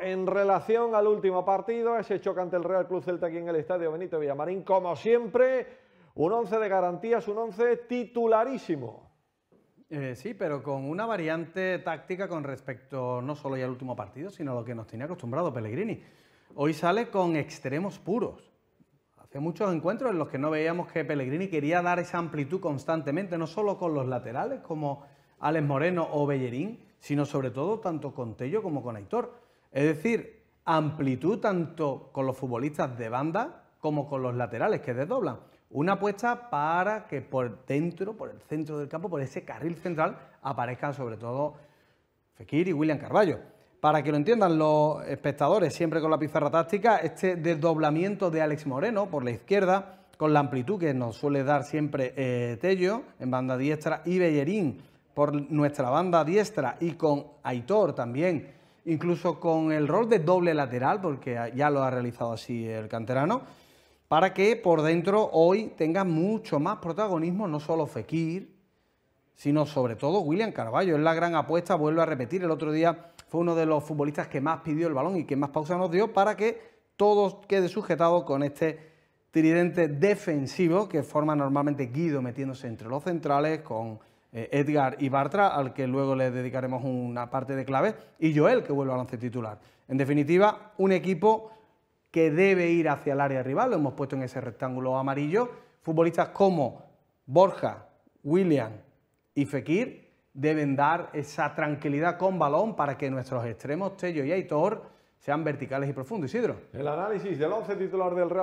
En relación al último partido, ese choque ante el Real Club Celta aquí en el Estadio Benito Villamarín, como siempre, un once de garantías, un 11 titularísimo. Eh, sí, pero con una variante táctica con respecto no solo ya al último partido, sino a lo que nos tenía acostumbrado Pellegrini. Hoy sale con extremos puros. Hace muchos encuentros en los que no veíamos que Pellegrini quería dar esa amplitud constantemente, no solo con los laterales como Alex Moreno o Bellerín, sino sobre todo tanto con Tello como con Aitor. Es decir, amplitud tanto con los futbolistas de banda como con los laterales que desdoblan. Una apuesta para que por dentro, por el centro del campo, por ese carril central, aparezcan sobre todo Fekir y William Carballo. Para que lo entiendan los espectadores, siempre con la pizarra táctica, este desdoblamiento de Alex Moreno por la izquierda, con la amplitud que nos suele dar siempre eh, Tello en banda diestra y Bellerín por nuestra banda diestra y con Aitor también incluso con el rol de doble lateral, porque ya lo ha realizado así el canterano, para que por dentro hoy tenga mucho más protagonismo, no solo Fekir, sino sobre todo William Carballo. Es la gran apuesta, vuelvo a repetir, el otro día fue uno de los futbolistas que más pidió el balón y que más pausa nos dio para que todo quede sujetado con este tridente defensivo que forma normalmente Guido metiéndose entre los centrales, con eh, Edgar y Bartra, al que luego le dedicaremos una parte de clave, y Joel, que vuelve al once titular. En definitiva, un equipo que debe ir hacia el área rival, lo hemos puesto en ese rectángulo amarillo. Futbolistas como Borja, William y Fekir deben dar esa tranquilidad con balón para que nuestros extremos, Tello y Aitor, sean verticales y profundos. Isidro. El análisis del once titular del Real